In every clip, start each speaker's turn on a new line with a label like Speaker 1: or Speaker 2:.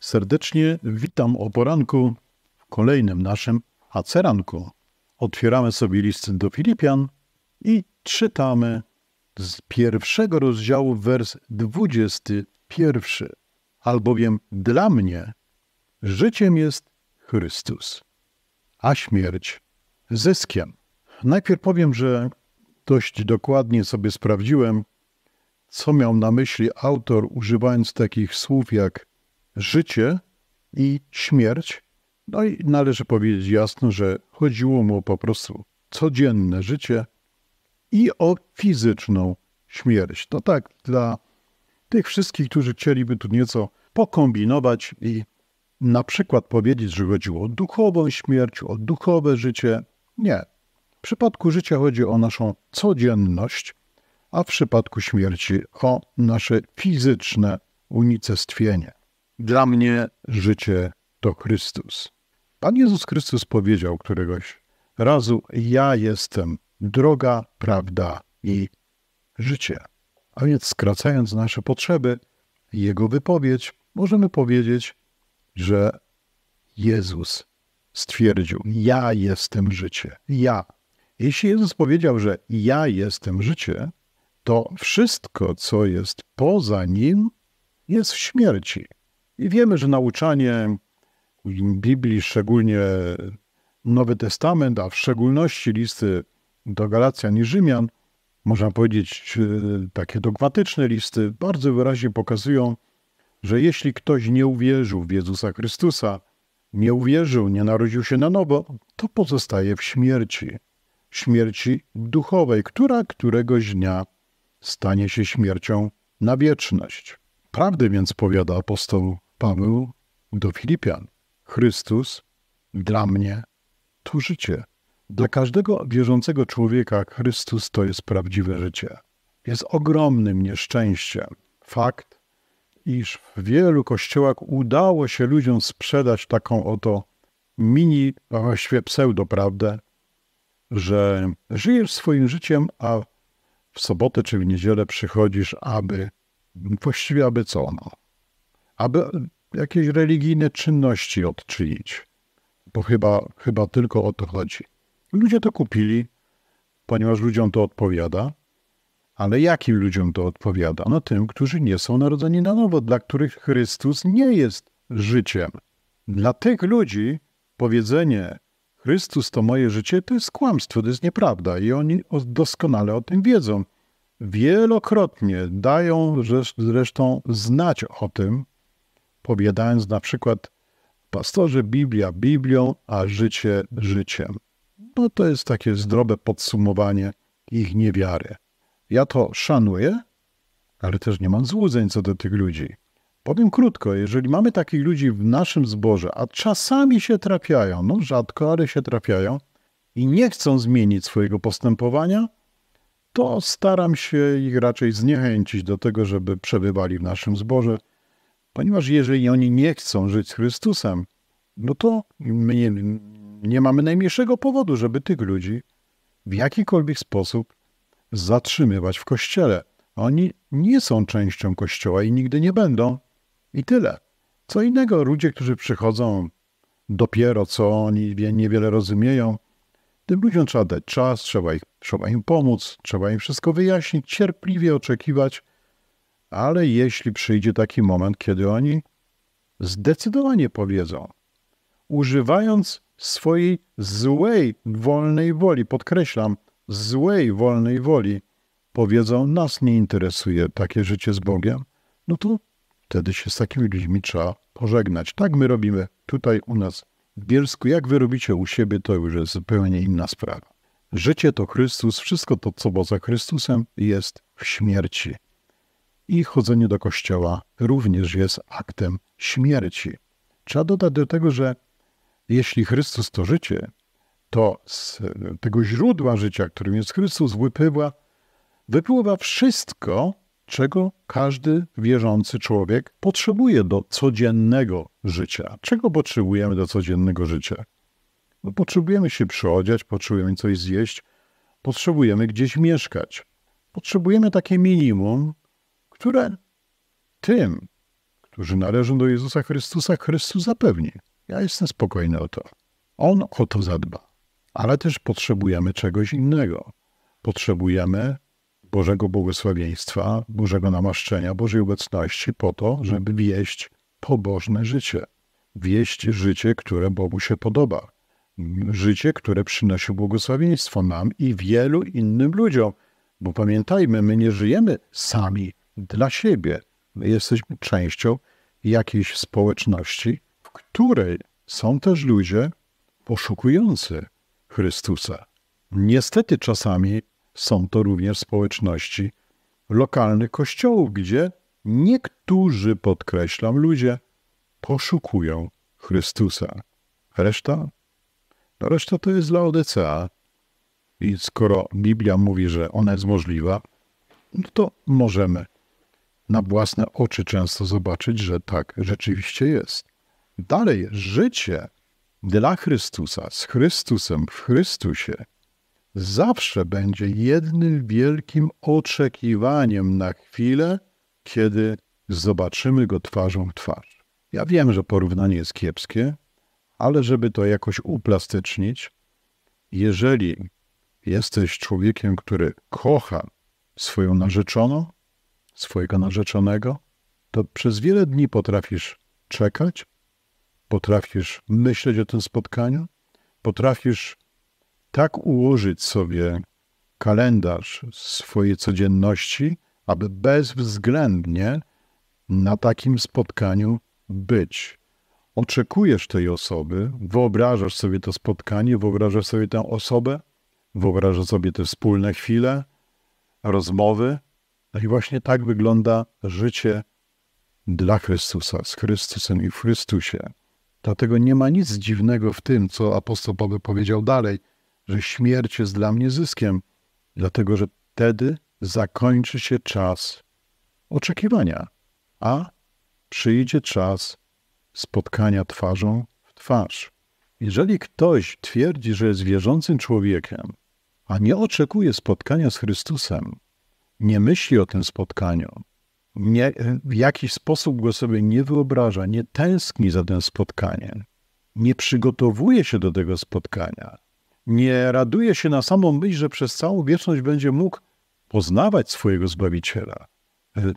Speaker 1: Serdecznie witam o poranku w kolejnym naszym aceranku. Otwieramy sobie list do Filipian i czytamy z pierwszego rozdziału wers 21. Albowiem dla mnie życiem jest Chrystus, a śmierć zyskiem. Najpierw powiem, że dość dokładnie sobie sprawdziłem, co miał na myśli autor, używając takich słów jak życie i śmierć. No i należy powiedzieć jasno, że chodziło mu po prostu codzienne życie i o fizyczną śmierć. To tak dla tych wszystkich, którzy chcieliby tu nieco pokombinować i na przykład powiedzieć, że chodziło o duchową śmierć, o duchowe życie. Nie. W przypadku życia chodzi o naszą codzienność, a w przypadku śmierci o nasze fizyczne unicestwienie. Dla mnie życie to Chrystus. Pan Jezus Chrystus powiedział któregoś razu: Ja jestem droga, prawda i życie. A więc, skracając nasze potrzeby, Jego wypowiedź, możemy powiedzieć, że Jezus stwierdził: Ja jestem życie. Ja. Jeśli Jezus powiedział, że ja jestem życie, to wszystko, co jest poza nim, jest w śmierci. I wiemy, że nauczanie Biblii, szczególnie Nowy Testament, a w szczególności listy do Galacjan i Rzymian, można powiedzieć e, takie dogmatyczne listy, bardzo wyraźnie pokazują, że jeśli ktoś nie uwierzył w Jezusa Chrystusa, nie uwierzył, nie narodził się na nowo, to pozostaje w śmierci. Śmierci duchowej, która któregoś dnia stanie się śmiercią na wieczność. Prawdę więc powiada apostoł Paweł do Filipian. Chrystus dla mnie to życie. Dla każdego wierzącego człowieka Chrystus to jest prawdziwe życie. Jest ogromnym nieszczęściem fakt, iż w wielu kościołach udało się ludziom sprzedać taką oto mini, właściwie pseudoprawdę, że żyjesz swoim życiem, a w sobotę czy w niedzielę przychodzisz, aby właściwie aby co? No, aby jakieś religijne czynności odczynić. Bo chyba, chyba tylko o to chodzi. Ludzie to kupili, ponieważ ludziom to odpowiada. Ale jakim ludziom to odpowiada? No tym, którzy nie są narodzeni na nowo, dla których Chrystus nie jest życiem. Dla tych ludzi powiedzenie Chrystus to moje życie to jest kłamstwo, to jest nieprawda i oni doskonale o tym wiedzą. Wielokrotnie dają zresztą znać o tym, powiadając na przykład pastorze Biblia Biblią, a życie życiem. No to jest takie zdrowe podsumowanie ich niewiary. Ja to szanuję, ale też nie mam złudzeń co do tych ludzi. Powiem krótko, jeżeli mamy takich ludzi w naszym zborze, a czasami się trafiają, no rzadko, ale się trafiają i nie chcą zmienić swojego postępowania, to staram się ich raczej zniechęcić do tego, żeby przebywali w naszym zborze, Ponieważ jeżeli oni nie chcą żyć z Chrystusem, no to nie, nie mamy najmniejszego powodu, żeby tych ludzi w jakikolwiek sposób zatrzymywać w kościele. Oni nie są częścią kościoła i nigdy nie będą. I tyle. Co innego ludzie, którzy przychodzą dopiero co, oni niewiele rozumieją, tym ludziom trzeba dać czas, trzeba, ich, trzeba im pomóc, trzeba im wszystko wyjaśnić, cierpliwie oczekiwać, ale jeśli przyjdzie taki moment, kiedy oni zdecydowanie powiedzą, używając swojej złej wolnej woli, podkreślam, złej wolnej woli, powiedzą, nas nie interesuje takie życie z Bogiem, no to wtedy się z takimi ludźmi trzeba pożegnać. Tak my robimy tutaj u nas w Bielsku. Jak wy robicie u siebie, to już jest zupełnie inna sprawa. Życie to Chrystus, wszystko to, co za Chrystusem, jest w śmierci i chodzenie do kościoła również jest aktem śmierci. Trzeba dodać do tego, że jeśli Chrystus to życie, to z tego źródła życia, którym jest Chrystus, wypływa, wypływa wszystko, czego każdy wierzący człowiek potrzebuje do codziennego życia. Czego potrzebujemy do codziennego życia? No, potrzebujemy się przyodziać, potrzebujemy coś zjeść, potrzebujemy gdzieś mieszkać. Potrzebujemy takie minimum, które tym, którzy należą do Jezusa Chrystusa, Chrystus zapewni. Ja jestem spokojny o to. On o to zadba. Ale też potrzebujemy czegoś innego. Potrzebujemy Bożego błogosławieństwa, Bożego namaszczenia, Bożej obecności po to, żeby wieść pobożne życie. Wieść życie, które Bogu się podoba. Życie, które przynosi błogosławieństwo nam i wielu innym ludziom. Bo pamiętajmy, my nie żyjemy sami dla siebie. My jesteśmy częścią jakiejś społeczności, w której są też ludzie poszukujący Chrystusa. Niestety czasami są to również społeczności lokalnych kościołów, gdzie niektórzy, podkreślam, ludzie poszukują Chrystusa. Reszta? No reszta to jest Laodicea. I skoro Biblia mówi, że ona jest możliwa, no to możemy na własne oczy często zobaczyć, że tak rzeczywiście jest. Dalej, życie dla Chrystusa, z Chrystusem, w Chrystusie, zawsze będzie jednym wielkim oczekiwaniem na chwilę, kiedy zobaczymy go twarzą w twarz. Ja wiem, że porównanie jest kiepskie, ale żeby to jakoś uplastycznić, jeżeli jesteś człowiekiem, który kocha swoją narzeczoną, swojego narzeczonego, to przez wiele dni potrafisz czekać, potrafisz myśleć o tym spotkaniu, potrafisz tak ułożyć sobie kalendarz swojej codzienności, aby bezwzględnie na takim spotkaniu być. Oczekujesz tej osoby, wyobrażasz sobie to spotkanie, wyobrażasz sobie tę osobę, wyobrażasz sobie te wspólne chwile, rozmowy, no i właśnie tak wygląda życie dla Chrystusa, z Chrystusem i w Chrystusie. Dlatego nie ma nic dziwnego w tym, co apostoł Paweł powiedział dalej, że śmierć jest dla mnie zyskiem, dlatego że wtedy zakończy się czas oczekiwania, a przyjdzie czas spotkania twarzą w twarz. Jeżeli ktoś twierdzi, że jest wierzącym człowiekiem, a nie oczekuje spotkania z Chrystusem, nie myśli o tym spotkaniu, nie, w jakiś sposób go sobie nie wyobraża, nie tęskni za tym spotkaniem, nie przygotowuje się do tego spotkania, nie raduje się na samą myśl, że przez całą wieczność będzie mógł poznawać swojego Zbawiciela,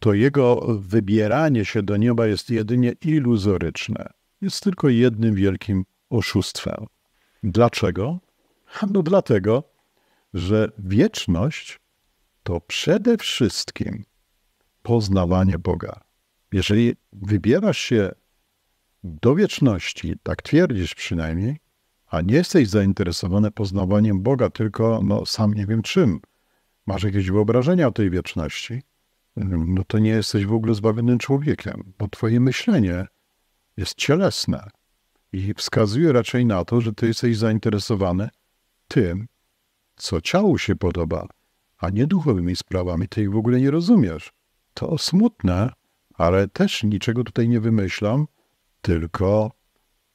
Speaker 1: to jego wybieranie się do nieba jest jedynie iluzoryczne. Jest tylko jednym wielkim oszustwem. Dlaczego? No dlatego, że wieczność to przede wszystkim poznawanie Boga. Jeżeli wybierasz się do wieczności, tak twierdzisz przynajmniej, a nie jesteś zainteresowany poznawaniem Boga, tylko no, sam nie wiem czym, masz jakieś wyobrażenia o tej wieczności, no to nie jesteś w ogóle zbawionym człowiekiem, bo twoje myślenie jest cielesne i wskazuje raczej na to, że ty jesteś zainteresowany tym, co ciału się podoba, a nie duchowymi sprawami. Ty ich w ogóle nie rozumiesz. To smutne, ale też niczego tutaj nie wymyślam, tylko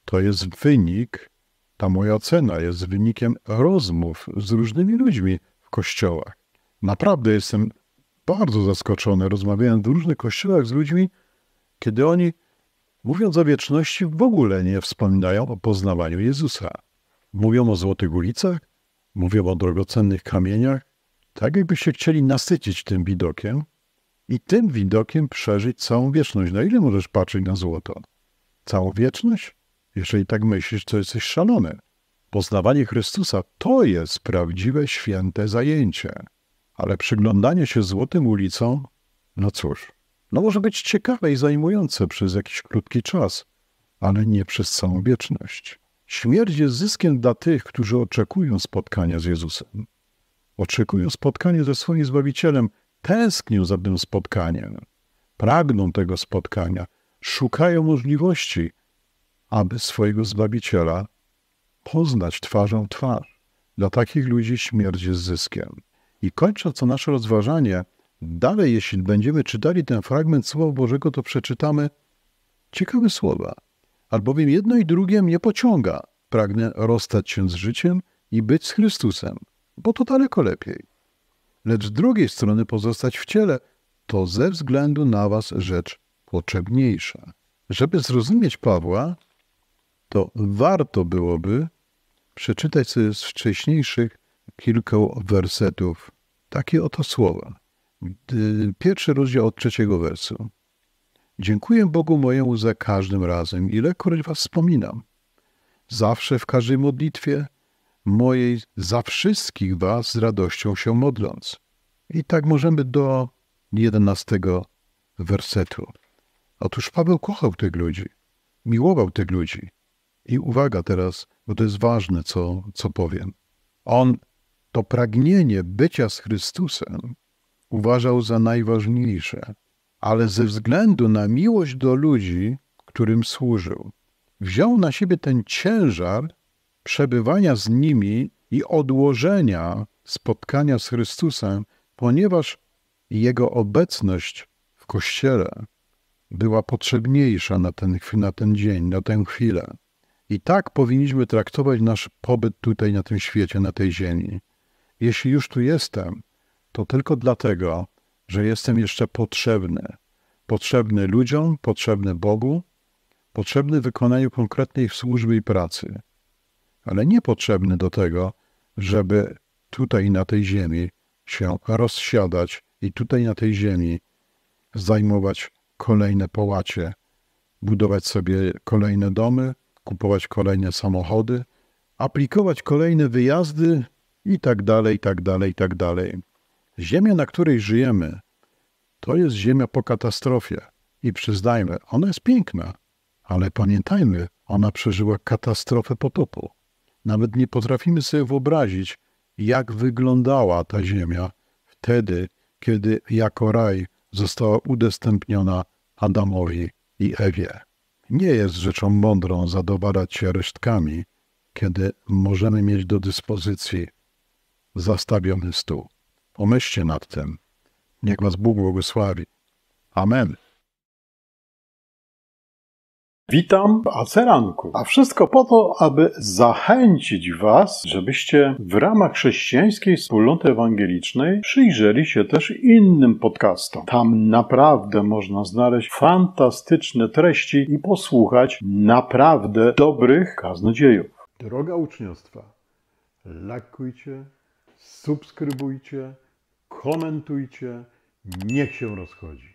Speaker 1: to jest wynik, ta moja ocena jest wynikiem rozmów z różnymi ludźmi w kościołach. Naprawdę jestem bardzo zaskoczony. rozmawiając w różnych kościołach z ludźmi, kiedy oni, mówiąc o wieczności, w ogóle nie wspominają o poznawaniu Jezusa. Mówią o złotych ulicach, mówią o drogocennych kamieniach, tak jakbyście chcieli nasycić tym widokiem i tym widokiem przeżyć całą wieczność. Na no ile możesz patrzeć na złoto? Całą wieczność? Jeżeli tak myślisz, to jesteś szalony. Poznawanie Chrystusa to jest prawdziwe, święte zajęcie. Ale przyglądanie się złotym ulicom, no cóż, no może być ciekawe i zajmujące przez jakiś krótki czas, ale nie przez całą wieczność. Śmierć jest zyskiem dla tych, którzy oczekują spotkania z Jezusem oczekują spotkania ze swoim Zbawicielem, tęsknią za tym spotkaniem, pragną tego spotkania, szukają możliwości, aby swojego Zbawiciela poznać twarzą twarz. Dla takich ludzi śmierć jest zyskiem. I kończąc to nasze rozważanie, dalej jeśli będziemy czytali ten fragment Słowa Bożego, to przeczytamy ciekawe słowa. Albowiem jedno i drugie mnie pociąga. Pragnę rozstać się z życiem i być z Chrystusem bo to daleko lepiej. Lecz z drugiej strony pozostać w ciele to ze względu na was rzecz potrzebniejsza. Żeby zrozumieć Pawła, to warto byłoby przeczytać sobie z wcześniejszych kilku wersetów takie oto słowa. Pierwszy rozdział od trzeciego wersu. Dziękuję Bogu mojemu za każdym razem, ilekroć was wspominam. Zawsze w każdej modlitwie, mojej za wszystkich was z radością się modląc. I tak możemy do 11 wersetu. Otóż Paweł kochał tych ludzi, miłował tych ludzi. I uwaga teraz, bo to jest ważne, co, co powiem. On to pragnienie bycia z Chrystusem uważał za najważniejsze, ale ze względu na miłość do ludzi, którym służył, wziął na siebie ten ciężar przebywania z nimi i odłożenia spotkania z Chrystusem, ponieważ Jego obecność w Kościele była potrzebniejsza na ten, na ten dzień, na tę chwilę. I tak powinniśmy traktować nasz pobyt tutaj na tym świecie, na tej ziemi. Jeśli już tu jestem, to tylko dlatego, że jestem jeszcze potrzebny. Potrzebny ludziom, potrzebny Bogu, potrzebny wykonaniu konkretnej służby i pracy ale niepotrzebny do tego, żeby tutaj na tej ziemi się rozsiadać i tutaj na tej ziemi zajmować kolejne połacie, budować sobie kolejne domy, kupować kolejne samochody, aplikować kolejne wyjazdy i tak dalej, i tak dalej, i tak dalej. Ziemia, na której żyjemy, to jest ziemia po katastrofie. I przyznajmy, ona jest piękna, ale pamiętajmy, ona przeżyła katastrofę potopu. Nawet nie potrafimy sobie wyobrazić, jak wyglądała ta ziemia wtedy, kiedy jako raj została udostępniona Adamowi i Ewie. Nie jest rzeczą mądrą zadowalać się resztkami, kiedy możemy mieć do dyspozycji zastawiony stół. Pomyślcie nad tym. Niech Was Bóg błogosławi. Amen. Witam w Aceranku, a wszystko po to, aby zachęcić Was, żebyście w ramach chrześcijańskiej wspólnoty ewangelicznej przyjrzeli się też innym podcastom. Tam naprawdę można znaleźć fantastyczne treści i posłuchać naprawdę dobrych kaznodziejów. Droga uczniostwa, lajkujcie, subskrybujcie, komentujcie, niech się rozchodzi.